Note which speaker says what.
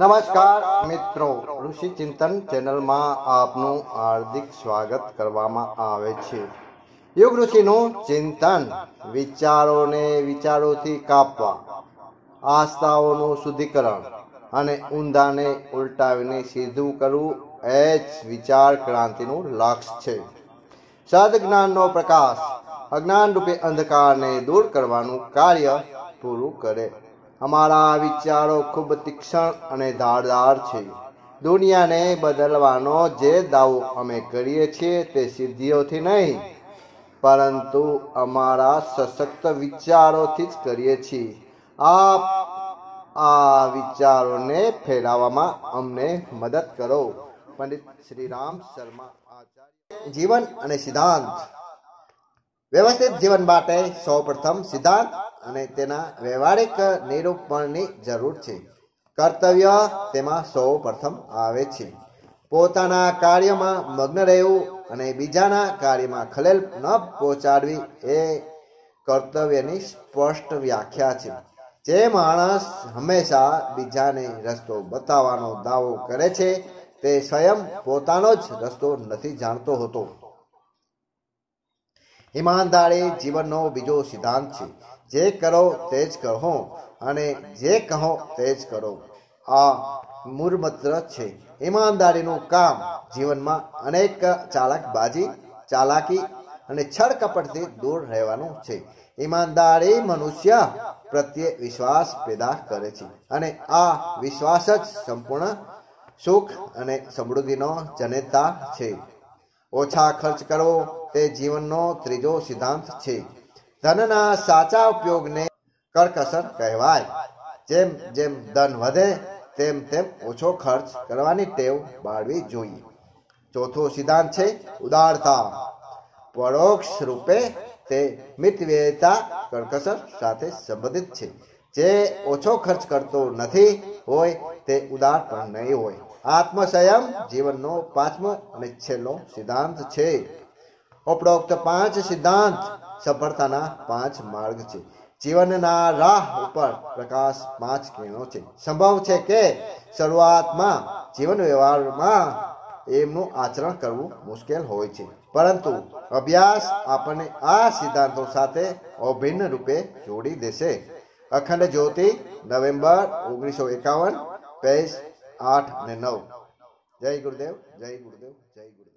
Speaker 1: નમસ્કાર મિત્રો ઋષિ ચિંતન ચેનલમાં આપનું હાર્દિક સ્વાગત કરવામાં આવે છે યુગ ઋષિનું ચિંતન વિચારોને વિચારોથી કાપવા આસ્થાઓનું શુદ્ધિકરણ અને ઊંધાને ઉલટાવીને સીધું કરવું એ જ વિચાર ક્રાંતિનું લક્ષ્ય છે સદજ્ઞાનનો પ્રકાશ અજ્ઞાન રૂપે અંધકારને દૂર કરવાનું કાર્ય પૂરું કરે અમારા વિચારો ખૂબ તીક્ષણ અને ધારદાર છે દુનિયાને બદલવાનો જે દાવો અમે કરીએ છીએ તે સિદ્ધિઓથી નહીં પરંતુ અમારા સશક્ત વિચારોથી જ કરીએ છીએ આપ આ વિચારોને ફેલાવવામાં અમને મદદ કરો પંડિત શ્રી રામ શર્મા આચાર્ય જીવન અને સિદ્ધાંત વ્યવસ્થિત જીવન માટે સૌપ્રથમ સિદ્ધાંત અને તેના વ્યવહારિક નિરૂપણની જરૂર છે કર્તવ્ય તેમાં સૌ પ્રથમ આવે છે પોતાના કાર્યમાં મગ્ન રહેવું અને બીજાના કાર્યમાં ખલેલ ન પહોંચાડવી એ કર્તવ્યની સ્પષ્ટ વ્યાખ્યા છે જે માણસ હંમેશા બીજાને રસ્તો બતાવવાનો દાવો કરે છે તે સ્વયં પોતાનો જ રસ્તો નથી જાણતો હોતો ઈમાનદારી જીવનનો બીજો સિદ્ધાંત છે જે કરો તે જ કહો અને જે કહો તે જ કરો આ મૂળમત્ર છે ઈમાનદારીનું કામ જીવનમાં અનેક ચાલાકબાજી ચાલાકી અને છળ કપટથી દૂર રહેવાનું છે ઈમાનદારી મનુષ્ય પ્રત્યે વિશ્વાસ પેદા કરે છે અને આ વિશ્વાસ જ સંપૂર્ણ સુખ અને સમૃદ્ધિનો જનેતા છે ઓછા ખર્ચ કરવો તે જીવનનો ત્રીજો સિદ્ધાંત છે ધનના સાચા ઉપયોગને કરકસર કહેવાય જેમ જેમ ધન વધે તેમ તેમ ઓછો ખર્ચ કરવાની ટેવ બાળવી જોઈએ ચોથો સિદ્ધાંત છે ઉદારતા પરોક્ષ રૂપે તે મિતવ્યયતા કરકસર સાથે સંબંધિત છે જે ઓછો ખર્ચ કરતો નથી હોય તે ઉદાર પણ નહીં હોય આત્મસંયમ જીવનનો પાંચમો અને છેલ્લો સિદ્ધાંત છે ઉપરોક્ત પાંચ સિદ્ધાંત સફળતાના પાંચ માર્ગ છે જીવનના રાહ ઉપર પ્રકાશ પાંચ કિરણો છે સંભવ છે કે શરૂઆતમાં જીવન વ્યવહારમાં એમનું આચરણ કરવું મુશ્કેલ હોય છે પરંતુ અભ્યાસ આપણને આ સિદ્ધાંતો સાથે અભિન્ન રૂપે જોડી દેશે અખંડ જ્યોતિ નવેમ્બર ઓગણીસો એકાવન પેજ આઠ ને નવ જય ગુરુદેવ જય ગુરુદેવ જય ગુરુદેવ